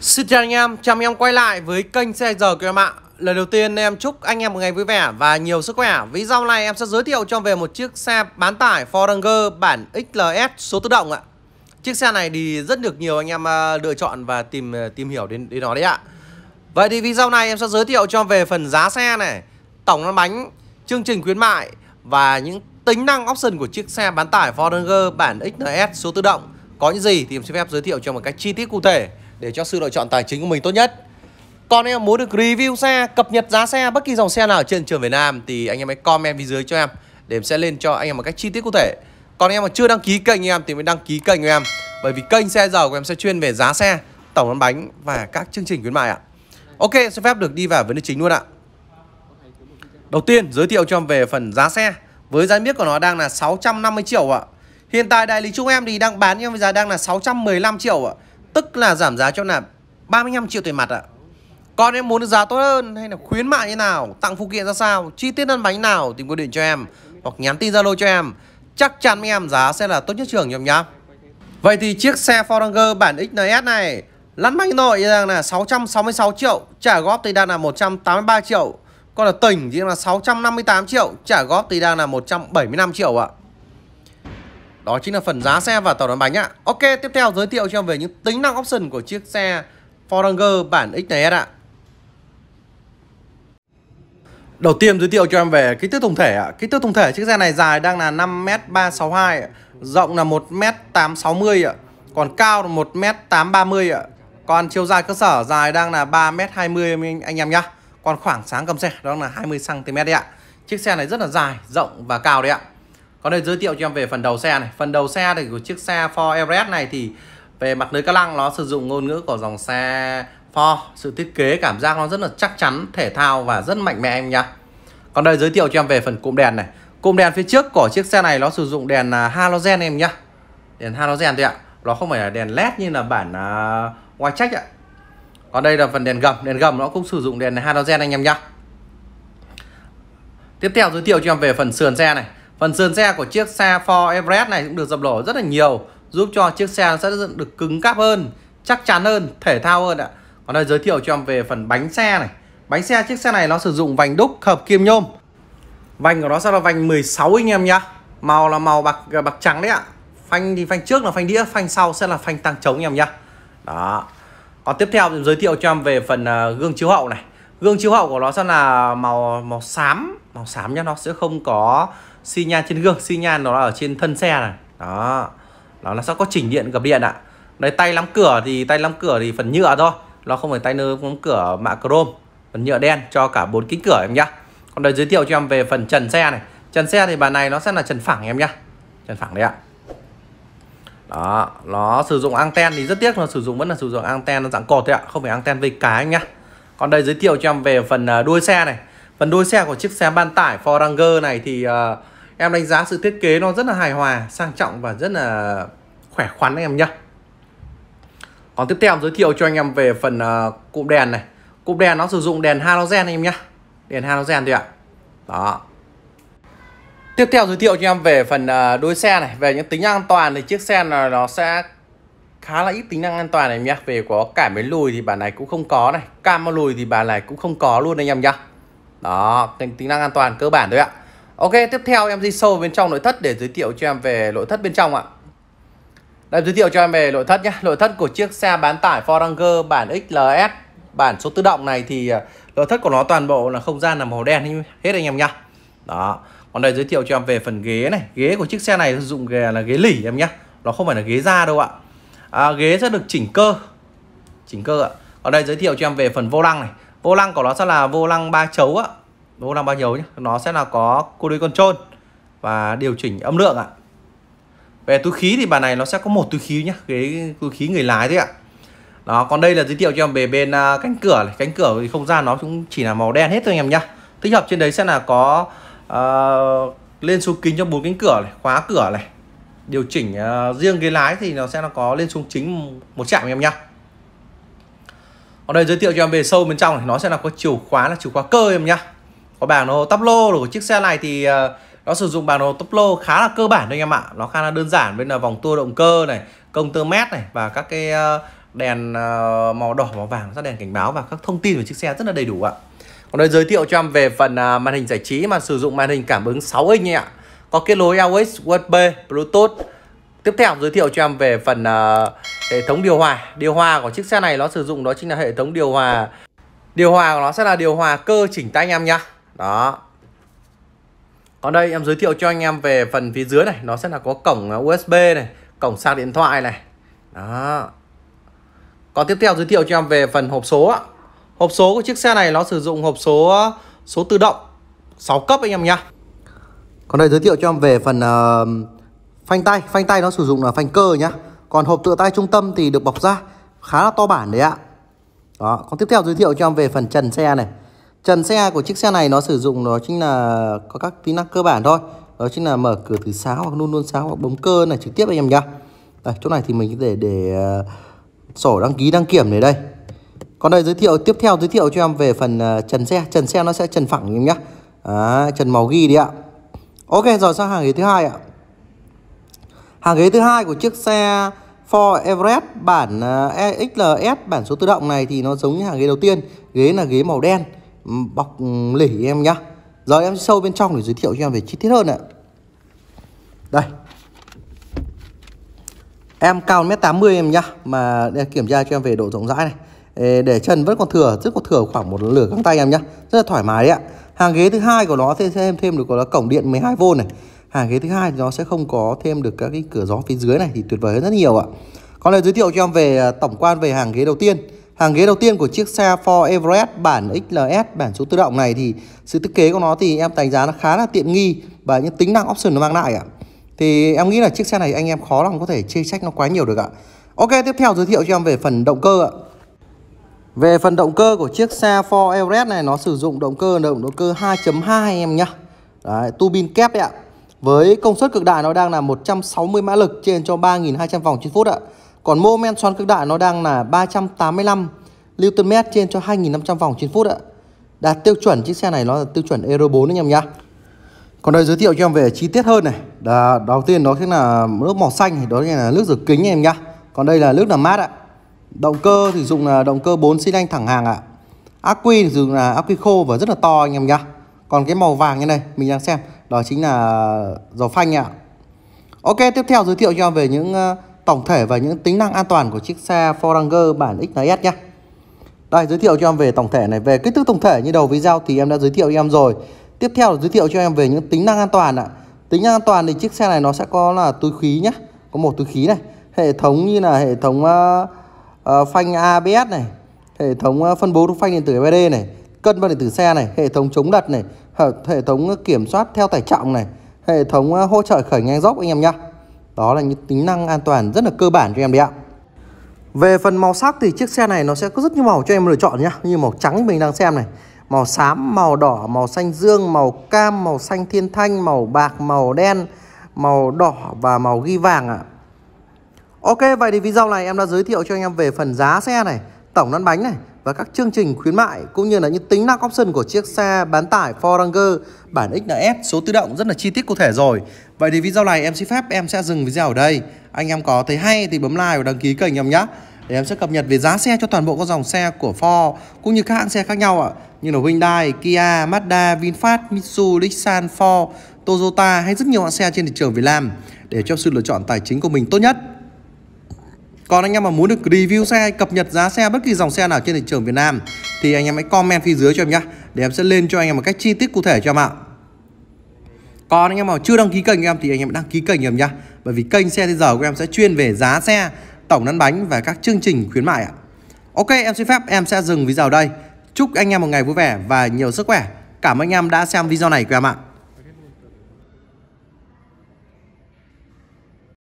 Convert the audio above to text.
Xin chào anh em, chào mừng em quay lại với kênh xe giờ của em ạ Lời đầu tiên em chúc anh em một ngày vui vẻ và nhiều sức khỏe Video này em sẽ giới thiệu cho về một chiếc xe bán tải Ford Ranger bản XLS số tự động ạ Chiếc xe này thì rất được nhiều anh em ờ, lựa chọn và tìm ờ, tìm hiểu đến, đến nó đấy ạ Vậy thì video này em sẽ giới thiệu cho về phần giá xe này Tổng lăn bánh, chương trình khuyến mại và những tính năng option của chiếc xe bán tải Ford Ranger bản XLS số tự động Có những gì thì em sẽ phép giới thiệu cho một cách chi tiết cụ thể để cho sự lựa chọn tài chính của mình tốt nhất. Còn em muốn được review xe, cập nhật giá xe bất kỳ dòng xe nào trên trường Việt Nam thì anh em hãy comment phía dưới cho em để em sẽ lên cho anh em một cách chi tiết cụ thể. Còn em mà chưa đăng ký kênh em thì mới đăng ký kênh của em bởi vì kênh xe giàu của em sẽ chuyên về giá xe, tổng bán bánh và các chương trình khuyến mại ạ. Ok, xin phép được đi vào vấn đề chính luôn ạ. Đầu tiên giới thiệu cho em về phần giá xe với giá miết của nó đang là 650 triệu ạ. Hiện tại đại lý chúng em thì đang bán em với giá đang là 615 triệu ạ. Tức là giảm giá cho là 35 triệu tiền mặt ạ Còn em muốn được giá tốt hơn hay là khuyến mại như nào Tặng phụ kiện ra sao Chi tiết ăn bánh nào Tìm gọi điện cho em Hoặc nhắn tin Zalo cho em Chắc chắn với em giá sẽ là tốt nhất trường em nhá Vậy thì chiếc xe Ford Ranger bản XNS này Lăn bánh nội rằng là 666 triệu Trả góp thì đang là 183 triệu Còn là tỉnh thì là 658 triệu Trả góp thì đang là 175 triệu ạ đó chính là phần giá xe và tàu đón bánh ạ Ok tiếp theo giới thiệu cho em về những tính năng option của chiếc xe Ford Ranger bản XNS e ạ Đầu tiên giới thiệu cho em về kích thước tổng thể ạ Kích thước tổng thể chiếc xe này dài đang là 5m362 Rộng là 1m860 ạ Còn cao là 1m830 ạ Còn chiều dài cơ sở dài đang là 3m20 anh em nhá Còn khoảng sáng cầm xe đó là 20cm đấy ạ Chiếc xe này rất là dài, rộng và cao đấy ạ còn đây giới thiệu cho em về phần đầu xe này. Phần đầu xe thì của chiếc xe Ford Everest này thì về mặt lưới ca lăng nó sử dụng ngôn ngữ của dòng xe Ford. Sự thiết kế cảm giác nó rất là chắc chắn, thể thao và rất mạnh mẽ em nhá. Còn đây giới thiệu cho em về phần cụm đèn này. Cụm đèn phía trước của chiếc xe này nó sử dụng đèn à, halogen em nhá. Đèn halogen thôi ạ. Nó không phải là đèn led như là bản uh, à, Wildtrak ạ. Còn đây là phần đèn gầm, đèn gầm nó cũng sử dụng đèn halogen anh em nhá. Tiếp theo giới thiệu cho em về phần sườn xe này. Phần sườn xe của chiếc xe Ford Everest này cũng được dập nổi rất là nhiều Giúp cho chiếc xe sẽ được cứng cáp hơn, chắc chắn hơn, thể thao hơn ạ Còn đây giới thiệu cho em về phần bánh xe này Bánh xe chiếc xe này nó sử dụng vành đúc hợp kim nhôm Vành của nó sẽ là vành 16 anh em nhá Màu là màu bạc à, bạc trắng đấy ạ Phanh thì phanh trước là phanh đĩa, phanh sau sẽ là phanh tăng trống anh em nhá Đó Còn tiếp theo thì giới thiệu cho em về phần à, gương chiếu hậu này Gương chiếu hậu của nó sẽ là màu màu xám Màu xám nhá, nó sẽ không có xi nhan trên gương xi nhan nó là ở trên thân xe này đó nó là sẽ có chỉnh điện gập điện ạ à. đấy tay lắm cửa thì tay lắm cửa thì phần nhựa thôi nó không phải tay nơ cũng cửa mạ chrome phần nhựa đen cho cả bốn kính cửa em nhá còn đây giới thiệu cho em về phần trần xe này trần xe thì bàn này nó sẽ là trần phẳng em nhá trần phẳng đấy ạ đó nó sử dụng anten thì rất tiếc nó sử dụng vẫn là sử dụng anten nó dạng cột đấy ạ không phải anten vây cái anh nhá còn đây giới thiệu cho em về phần à, đuôi xe này Phần đuôi xe của chiếc xe ban tải Ford Ranger này thì uh, em đánh giá sự thiết kế nó rất là hài hòa, sang trọng và rất là khỏe khoắn anh em nhé. Còn tiếp theo em giới thiệu cho anh em về phần uh, cụm đèn này. Cụm đèn nó sử dụng đèn halogen anh em nhé. Đèn halogen thôi ạ. Đó. Tiếp theo giới thiệu cho em về phần uh, đuôi xe này. Về những tính năng an toàn thì chiếc xe này nó sẽ khá là ít tính năng an toàn này em nhé. Về có cảm biến lùi thì bản này cũng không có này. Cam lùi thì bản này cũng không có luôn anh em nhé đó tính, tính năng an toàn cơ bản thôi ạ ok tiếp theo em đi sâu bên trong nội thất để giới thiệu cho em về nội thất bên trong ạ đây giới thiệu cho em về nội thất nhé nội thất của chiếc xe bán tải Ford Ranger bản XLS bản số tự động này thì à, nội thất của nó toàn bộ là không gian là màu đen hết anh em nhá đó còn đây giới thiệu cho em về phần ghế này ghế của chiếc xe này sử dụng ghế là ghế lỉ em nhá nó không phải là ghế da đâu ạ à, ghế sẽ được chỉnh cơ chỉnh cơ ạ ở đây giới thiệu cho em về phần vô lăng này vô lăng của nó sẽ là vô lăng ba chấu á vô lăng ba chấu nhé nó sẽ là có cruise control và điều chỉnh âm lượng ạ về túi khí thì bản này nó sẽ có một túi khí nhá cái túi khí người lái thôi ạ đó còn đây là giới thiệu cho em về bên à, cánh cửa này cánh cửa thì không gian nó cũng chỉ là màu đen hết thôi anh em nhá tích hợp trên đấy sẽ là có uh, lên xuống kính cho bốn cánh cửa này khóa cửa này điều chỉnh uh, riêng ghế lái thì nó sẽ là có lên xuống chính một chạm em nhá còn đây giới thiệu cho em về sâu bên trong thì nó sẽ là có chìa khóa là chìa khóa cơ em nhá có bảng nó tắp lô của chiếc xe này thì ờ, nó sử dụng bảng đồ tốc lô khá là cơ bản đấy anh em ạ nó khá là đơn giản bên là vòng tua động cơ này công tơ mét này và các cái ờ, đèn ờ, màu đỏ màu vàng các đèn cảnh báo và các thông tin về chiếc xe rất là đầy đủ ạ còn đây giới thiệu cho em về phần màn hình giải trí mà sử dụng màn hình cảm ứng 6 inch ạ có kết nối AUX USB Bluetooth Tiếp theo giới thiệu cho em về phần uh, hệ thống điều hòa. Điều hòa của chiếc xe này nó sử dụng đó chính là hệ thống điều hòa. Điều hòa của nó sẽ là điều hòa cơ chỉnh tay anh em nhá. Đó. Còn đây em giới thiệu cho anh em về phần phía dưới này, nó sẽ là có cổng ờ, USB này, cổng sạc điện thoại này. Đó. Còn tiếp theo giới thiệu cho em về phần hộp số ạ. Hộp số của chiếc xe này nó sử dụng hộp số ờ, số tự động 6 cấp anh em nhá. Còn đây giới thiệu cho em về phần uh, phanh tay phanh tay nó sử dụng là phanh cơ nhá còn hộp tựa tay trung tâm thì được bọc da khá là to bản đấy ạ đó còn tiếp theo giới thiệu cho em về phần trần xe này trần xe của chiếc xe này nó sử dụng nó chính là có các tính năng cơ bản thôi đó chính là mở cửa từ sáo hoặc luôn luôn sáo hoặc bấm cơ này trực tiếp anh em nhá đây, chỗ này thì mình để để ờ, uh, sổ đăng ký đăng kiểm này đây còn đây giới thiệu tiếp theo giới thiệu cho em về phần uh, trần xe trần xe nó sẽ trần phẳng em nhá à, trần màu ghi đi ạ ok rồi sang hàng ghế thứ hai ạ hàng ghế thứ hai của chiếc xe Ford Everest bản ờ, e XLS bản số tự động này thì nó giống như hàng ghế đầu tiên ghế là ghế màu đen ừ, bọc ừ, lỉ em nhá giờ em sâu bên trong để giới thiệu cho em về chi tiết hơn ạ đây em cao 1m80 em nhá mà để kiểm tra cho em về độ rộng rãi này để chân vẫn còn thừa rất còn thừa khoảng một lửa găng tay em nhá rất là thoải mái đấy ạ hàng ghế thứ hai của nó sẽ thêm thêm được có là cổng điện 12V này hàng ghế thứ hai thì nó sẽ không có thêm được các cái cửa gió phía dưới này thì tuyệt vời hơn rất nhiều ạ còn lời giới thiệu cho em về à, tổng quan về hàng ghế đầu tiên hàng ghế đầu tiên của chiếc xe Ford Everest bản XLS bản số tự động này thì sự thiết kế của nó thì em đánh giá nó khá là tiện nghi và những tính năng option nó mang lại ạ thì em nghĩ là chiếc xe này anh em khó lòng có thể chê trách nó quá nhiều được ạ Ok tiếp theo giới thiệu cho em về phần động cơ ạ về phần động cơ của chiếc xe Ford Everest này nó sử dụng động cơ động cơ 2.2 em nhá Đấy, tu bin kép đấy ạ với công suất cực đại nó đang là 160 mã lực trên cho 3.200 vòng trên phút ạ. Còn mô men xoắn cực đại nó đang là 385 mét trên cho 2.500 vòng trên phút ạ. Đạt tiêu chuẩn chiếc xe này nó là tiêu chuẩn Euro 4 anh em nhá. Còn đây giới thiệu cho em về chi tiết hơn này. Đó, đầu tiên đó chính là nước màu xanh, đó là nước rửa kính anh em nhá. Còn đây là nước làm mát ạ. Động cơ thì dùng là động cơ 4 xi lanh thẳng hàng ạ. Ác quy thì dùng là ác quy khô và rất là to anh em nhá. Còn cái màu vàng như này mình đang xem đó chính là dầu phanh ạ Ok tiếp theo giới thiệu cho về những ờ, tổng thể và những tính năng an toàn của chiếc xe Ford Ranger bản XNS nhé đây giới thiệu cho em về tổng thể này Về kích thước tổng thể như đầu video thì em đã giới thiệu cho em rồi Tiếp theo là giới thiệu cho em về những tính năng an toàn ạ Tính năng an toàn thì chiếc xe này nó sẽ có là túi khí nhé Có một túi khí này Hệ thống như là hệ thống uh, uh, phanh ABS này Hệ thống uh, phân bố phanh điện tử BD này cân van điện tử xe này, hệ thống chống lật này, hệ thống kiểm soát theo tải trọng này, hệ thống ờ, hỗ trợ khởi ngang dốc anh em nhá. Đó là những tính năng an toàn rất là cơ bản cho em đấy ạ. Về phần màu sắc thì chiếc xe này nó sẽ có rất nhiều màu cho em lựa chọn nhá, như màu trắng mình đang xem này, màu xám, màu đỏ, màu xanh dương, màu cam, màu xanh thiên thanh, màu bạc, màu đen, màu đỏ và màu ghi vàng ạ. Ok, vậy thì video này em đã giới thiệu cho anh em về phần giá xe này, tổng lăn bánh này và các chương trình khuyến mại cũng như là những tính năng option của chiếc xe bán tải Ford Ranger bản XNS số tự động rất là chi tiết cụ thể rồi. Vậy thì video này em xin phép em sẽ dừng video ở đây. Anh em có thấy hay thì bấm like và đăng ký kênh em nhé. Để em sẽ cập nhật về giá xe cho toàn bộ các dòng xe của Ford cũng như các hãng xe khác nhau ạ. Như là Hyundai, Kia, Mazda, VinFast, Mitsubishi, Nissan, Ford, Toyota hay rất nhiều hãng xe trên thị trường Việt Nam để cho sự lựa chọn tài chính của mình tốt nhất. Còn anh em mà muốn được review xe, cập nhật giá xe bất kỳ dòng xe nào trên thị trường Việt Nam thì anh em hãy comment phía dưới cho em nhé để em sẽ lên cho anh em một cách chi tiết cụ thể cho em ạ. Còn anh em mà chưa đăng ký kênh em thì anh em đăng ký kênh em nhé, Bởi vì kênh xe thế giờ của em sẽ chuyên về giá xe, tổng lăn bánh và các chương trình khuyến mại ạ. Ok, em xin phép em sẽ dừng video đây. Chúc anh em một ngày vui vẻ và nhiều sức khỏe. Cảm ơn anh em đã xem video này của em ạ.